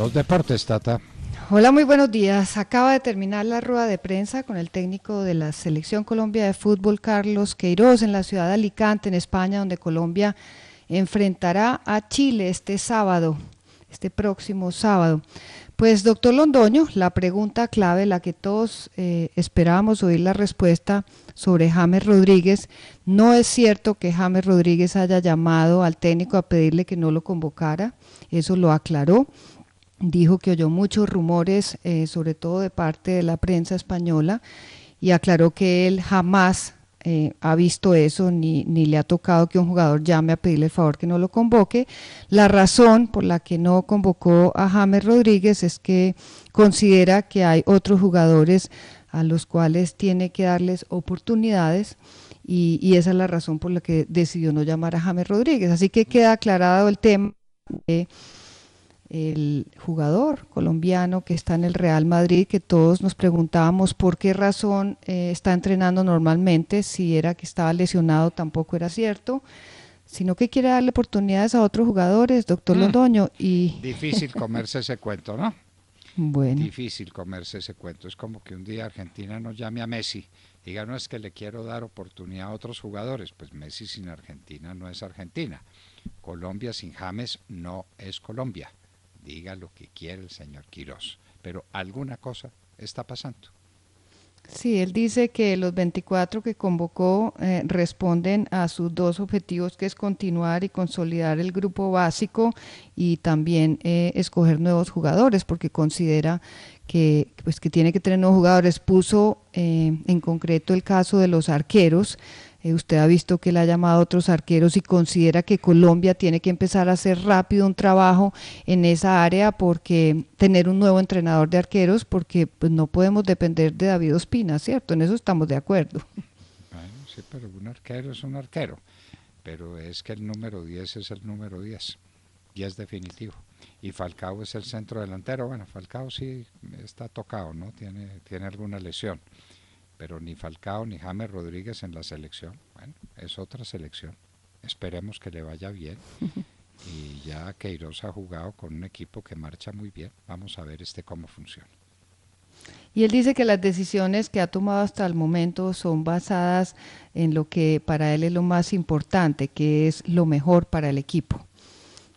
Los Hola, muy buenos días. Acaba de terminar la rueda de prensa con el técnico de la Selección Colombia de Fútbol, Carlos Queiroz, en la ciudad de Alicante, en España, donde Colombia enfrentará a Chile este sábado, este próximo sábado. Pues, doctor Londoño, la pregunta clave, la que todos eh, esperábamos oír la respuesta sobre James Rodríguez, no es cierto que James Rodríguez haya llamado al técnico a pedirle que no lo convocara, eso lo aclaró dijo que oyó muchos rumores, eh, sobre todo de parte de la prensa española, y aclaró que él jamás eh, ha visto eso ni, ni, le ha tocado que un jugador llame a pedirle el favor que no lo convoque. La razón por la que no convocó a James Rodríguez es que considera que hay otros jugadores a los cuales tiene que darles oportunidades. Y, y esa es la razón por la que decidió no llamar a James Rodríguez. Así que queda aclarado el tema. De, el jugador colombiano que está en el Real Madrid, que todos nos preguntábamos por qué razón eh, está entrenando normalmente, si era que estaba lesionado tampoco era cierto, sino que quiere darle oportunidades a otros jugadores, doctor mm. Londoño. Y... Difícil comerse ese cuento, ¿no? Bueno. Difícil comerse ese cuento. Es como que un día Argentina nos llame a Messi. Diga, no es que le quiero dar oportunidad a otros jugadores. Pues Messi sin Argentina no es Argentina. Colombia sin James no es Colombia diga lo que quiere el señor Quirós, pero alguna cosa está pasando. Sí, él dice que los 24 que convocó eh, responden a sus dos objetivos, que es continuar y consolidar el grupo básico y también eh, escoger nuevos jugadores, porque considera que, pues, que tiene que tener nuevos jugadores. Puso eh, en concreto el caso de los arqueros, eh, usted ha visto que le ha llamado a otros arqueros y considera que Colombia tiene que empezar a hacer rápido un trabajo en esa área porque tener un nuevo entrenador de arqueros porque pues, no podemos depender de David Ospina, ¿cierto? En eso estamos de acuerdo. Bueno, sí, pero un arquero es un arquero, pero es que el número 10 es el número 10 y es definitivo. Y Falcao es el centro delantero, bueno, Falcao sí está tocado, ¿no? Tiene, tiene alguna lesión pero ni Falcao ni James Rodríguez en la selección. Bueno, es otra selección. Esperemos que le vaya bien. y ya Queiroz ha jugado con un equipo que marcha muy bien. Vamos a ver este cómo funciona. Y él dice que las decisiones que ha tomado hasta el momento son basadas en lo que para él es lo más importante, que es lo mejor para el equipo.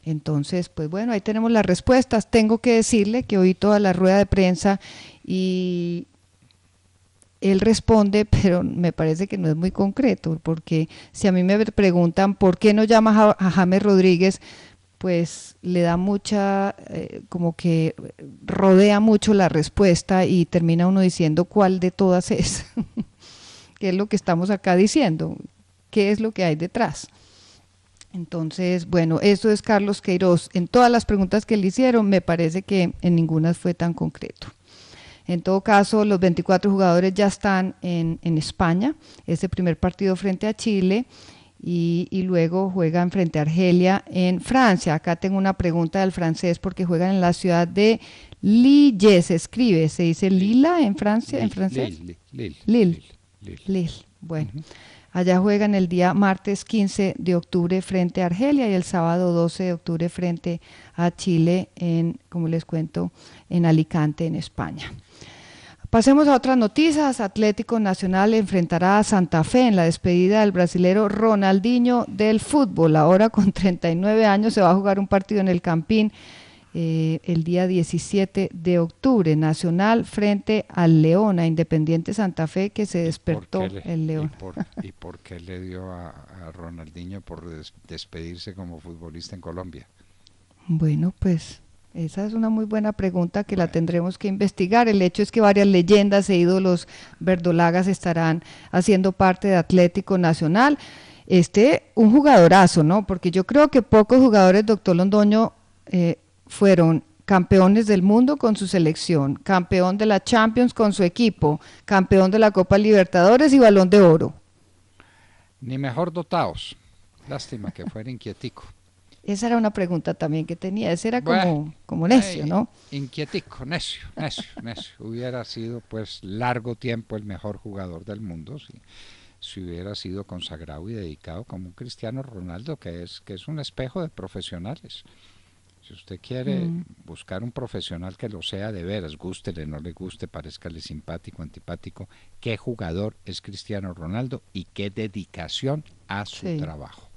Entonces, pues bueno, ahí tenemos las respuestas. Tengo que decirle que oí toda la rueda de prensa y él responde, pero me parece que no es muy concreto, porque si a mí me preguntan por qué no llama a, James Rodríguez, pues le da mucha, eh, como que rodea mucho la respuesta y termina uno diciendo cuál de todas es, qué es lo que estamos acá diciendo, qué es lo que hay detrás. Entonces, bueno, eso es Carlos Queiroz. En todas las preguntas que le hicieron, me parece que en ninguna fue tan concreto. En todo caso, los 24 jugadores ya están en, en España. Este primer partido frente a Chile. Y, luego juegan frente a Argelia en Francia. Acá tengo una pregunta del francés porque juegan en la ciudad de Lille, se escribe, se dice Lila en Francia, en francés. Lille, Lille. Lille. Lille. Bueno. Allá juegan el día martes 15 de octubre frente a Argelia y el sábado 12 de octubre frente a Chile en, como les cuento, en Alicante, en España. Pasemos a otras noticias. Atlético Nacional enfrentará a Santa Fe en la despedida del brasilero Ronaldinho del fútbol. Ahora con 39 años se va a jugar un partido en el Campín eh, el día 17 de octubre, Nacional frente al León, a Independiente Santa Fe, que se despertó el León. Y por, qué le dio a, Ronaldinho por despedirse como futbolista en Colombia? Bueno, pues esa es una muy buena pregunta que la tendremos que investigar. El hecho es que varias leyendas e ídolos verdolagas estarán haciendo parte de Atlético Nacional. Este, un jugadorazo, ¿no? Porque yo creo que pocos jugadores, doctor Londoño, eh, fueron campeones del mundo con su selección, campeón de la Champions con su equipo, campeón de la Copa Libertadores y balón de oro. Ni mejor dotados. Lástima que fuera inquietico. Esa era una pregunta también que tenía. Ese era como, como necio, eh, ¿no? Inquietico, necio, necio, necio. hubiera sido, pues, largo tiempo el mejor jugador del mundo si, si, hubiera sido consagrado y dedicado como un Cristiano Ronaldo, que es, que es un espejo de profesionales. Si usted quiere mm. buscar un profesional que lo sea de veras, gústele, no le guste, parezcale simpático, antipático, qué jugador es Cristiano Ronaldo y qué dedicación a su trabajo.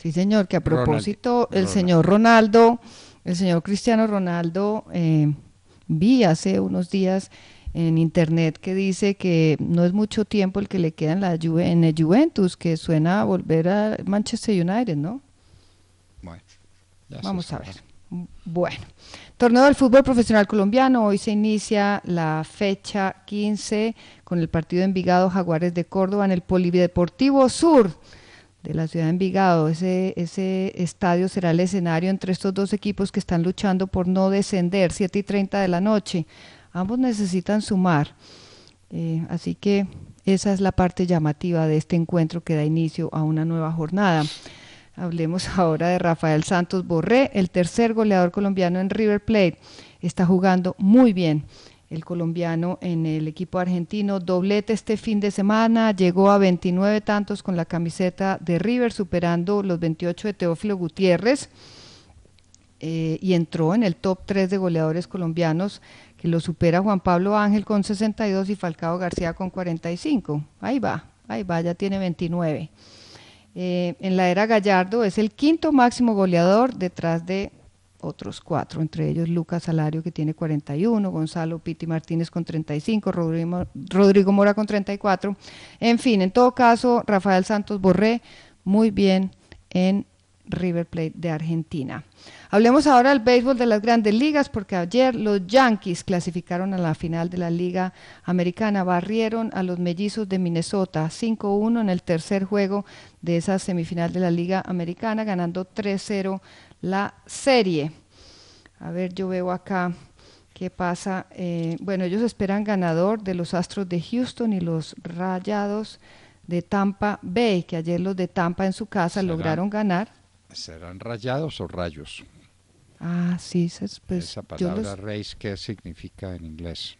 Sí, señor, que a propósito, el señor Ronaldo, el señor Cristiano Ronaldo, eh, vi hace unos días en internet que dice que no es mucho tiempo el que le queda la Juve, en el Juventus, que suena a volver a Manchester United, ¿no? Vamos a ver. Bueno, torneo del fútbol profesional colombiano. Hoy se inicia la fecha 15 con el partido de Envigado Jaguares de Córdoba en el Polideportivo Sur de la ciudad de Envigado. Ese, estadio será el escenario entre estos dos equipos que están luchando por no descender, 7 y 30 de la noche. Ambos necesitan sumar. Eh, así que esa es la parte llamativa de este encuentro que da inicio a una nueva jornada. Hablemos ahora de Rafael Santos Borré, el tercer goleador colombiano en River Plate. Está jugando muy bien el colombiano en el equipo argentino. Doblete este fin de semana, llegó a 29 tantos con la camiseta de River, superando los 28 de Teófilo Gutiérrez. Eh, y entró en el top 3 de goleadores colombianos, que lo supera Juan Pablo Ángel con 62 y Falcao García con 45. Ahí va, ahí va, ya tiene 29. Eh, en la era Gallardo es el quinto máximo goleador detrás de otros cuatro, entre ellos Lucas Salario, que tiene 41, Gonzalo Piti Martínez con 35, Rodrigo, Rodrigo Mora con 34. En fin, en todo caso, Rafael Santos Borré muy bien en River Plate de Argentina. Hablemos ahora del béisbol de las grandes ligas, porque ayer los Yankees clasificaron a la final de la Liga Americana, barrieron a los mellizos de Minnesota 5-1 en el tercer juego de esa semifinal de la Liga Americana, ganando 3-0 la serie. A ver, yo veo acá qué pasa. Eh, bueno, ellos esperan ganador de los Astros de Houston y los Rayados de Tampa Bay, que ayer los de Tampa en su casa lograron ganar serán rayados o rayos. Ah, sí, es, pues, esa palabra rays, ¿qué significa en inglés?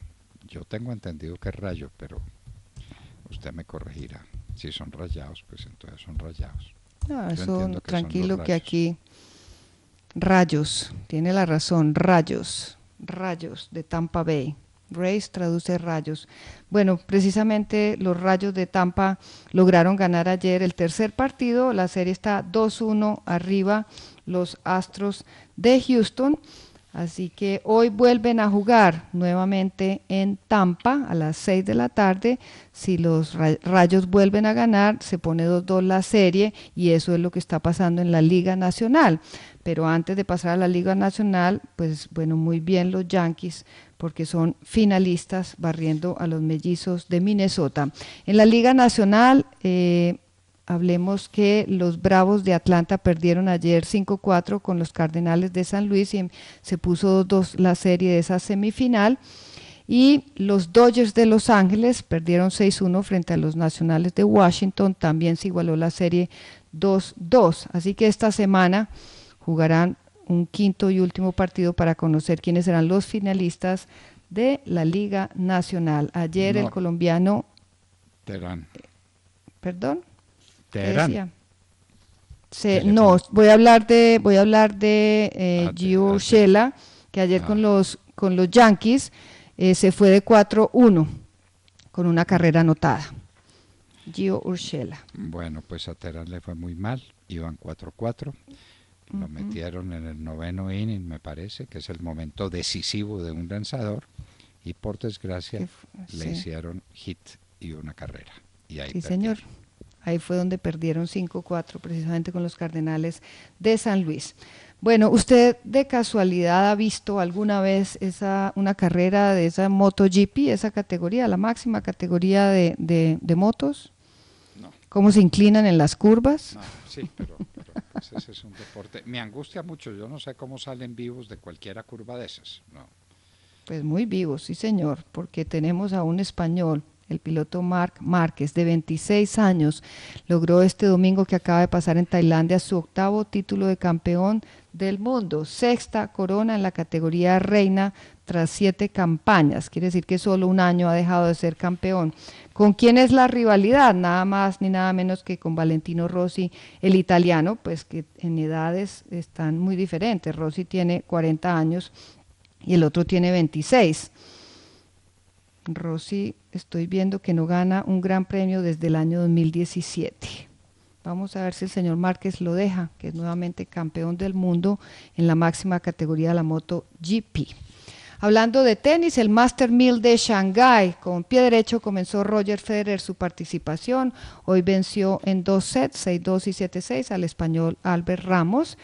Yo tengo entendido que es rayo, pero usted me corregirá. Si son rayados, pues entonces son rayados. No, eso, tranquilo que aquí rayos, tiene la razón, rayos, rayos de Tampa Bay. Rays traduce rayos. Bueno, precisamente los rayos de Tampa lograron ganar ayer el tercer partido. La serie está 2-1 arriba los Astros de Houston. Así que hoy vuelven a jugar nuevamente en Tampa a las 6 de la tarde. Si los rayos vuelven a ganar, se pone 2-2 la serie y eso es lo que está pasando en la Liga Nacional. Pero antes de pasar a la Liga Nacional, pues bueno, muy bien los Yankees porque son finalistas barriendo a los mellizos de Minnesota. En la Liga Nacional, eh, hablemos que los Bravos de Atlanta perdieron ayer 5-4 con los Cardenales de San Luis y se puso 2-2 la serie de esa semifinal. Y los Dodgers de Los Ángeles perdieron 6-1 frente a los Nacionales de Washington. También se igualó la serie 2-2. Así que esta semana jugarán un quinto y último partido para conocer quiénes serán los finalistas de la Liga Nacional. Ayer el colombiano... Terán. ¿Perdón? Terán. no, voy a hablar de, voy a hablar de eh, ah, Gio Urshela, ah, que ayer ah. con, los, con los Yankees eh, se fue de 4-1 con una mm. carrera anotada. Gio Urshela. Bueno, pues a Terán le fue muy mal, iban 4-4. Lo metieron en el noveno inning, me parece, que es el momento decisivo de un lanzador. Y por desgracia le hicieron hit y una carrera. ahí sí, señor. Ahí fue donde perdieron 5-4 precisamente con los Cardenales de San Luis. Bueno, ¿usted de casualidad ha visto alguna vez esa, una carrera de esa MotoGP, esa categoría, la máxima categoría de, motos? No. ¿Cómo se inclinan en las curvas? sí, pero ese es un deporte. Me angustia mucho. Yo no sé cómo salen vivos de cualquiera curva de esas. No. Pues muy vivos, sí, señor, porque tenemos a un español. El piloto Marc Márquez, de 26 años, logró este domingo que acaba de pasar en Tailandia su octavo título de campeón del mundo, sexta corona en la categoría reina tras siete campañas, quiere decir que solo un año ha dejado de ser campeón. ¿Con quién es la rivalidad? Nada más ni nada menos que con Valentino Rossi, el italiano, pues que en edades están muy diferentes. Rossi tiene 40 años y el otro tiene 26. Rossi, estoy viendo que no gana un gran premio desde el año 2017. Vamos a ver si el señor Márquez lo deja, que es nuevamente campeón del mundo en la máxima categoría de la moto GP. Hablando de tenis, el Master Mill de Shanghái. Con pie derecho comenzó Roger Federer su participación. Hoy venció en dos sets, 6-2 y 7-6, al español Albert Ramos.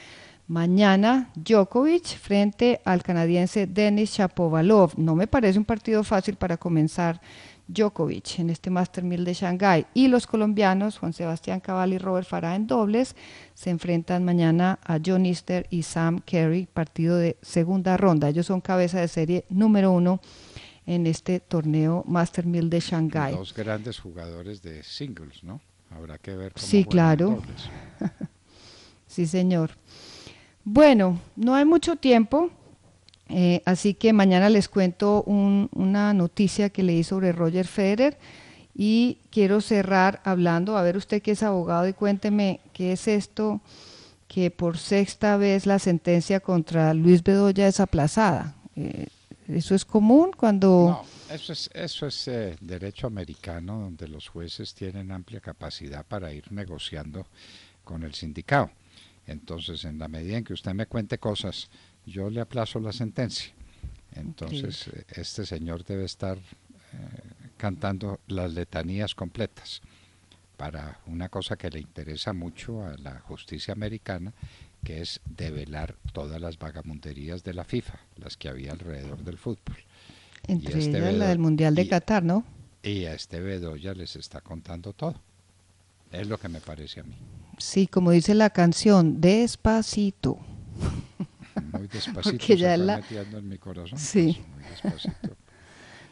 Mañana Djokovic frente al canadiense Denis Shapovalov. No me parece un partido fácil para comenzar Djokovic en este Master Mill de Shanghái. Y los colombianos Juan Sebastián Cabal y Robert Farah en dobles se enfrentan mañana a John Easter y Sam Carey partido de segunda ronda. Ellos son cabeza de serie número uno en este torneo Master Mill de Shanghái. Dos grandes jugadores de singles, ¿no? Habrá que ver cómo Sí, claro. sí, señor. Bueno, no hay mucho tiempo. Eh, así que mañana les cuento una noticia que leí sobre Roger Federer y quiero cerrar hablando, a ver usted que es abogado y cuénteme qué es esto que por sexta vez la sentencia contra Luis Bedoya es aplazada. Eh, ¿Eso es común cuando...? No, eso es, eso es eh, derecho americano donde los jueces tienen amplia capacidad para ir negociando con el sindicato. Entonces, en la medida en que usted me cuente cosas yo le aplazo la sentencia. Entonces, eh, este señor debe estar eh, cantando las letanías completas para una cosa que le interesa mucho a la justicia americana, que es develar todas las vagamunderías de la FIFA, las que había alrededor del fútbol. Entre este la del Mundial de Qatar, ¿no? Y a este Bedoya les está contando todo. Es lo que me parece a mí. Sí, como dice la canción, despacito.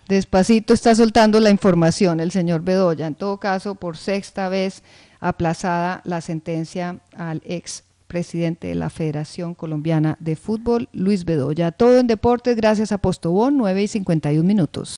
Despacito está está soltando la información el señor Bedoya. En todo caso, por sexta vez aplazada la sentencia al ex presidente de la Federación Colombiana de Fútbol, Luis Bedoya. Todo en deportes, gracias a Postobón, 9 y 51 minutos.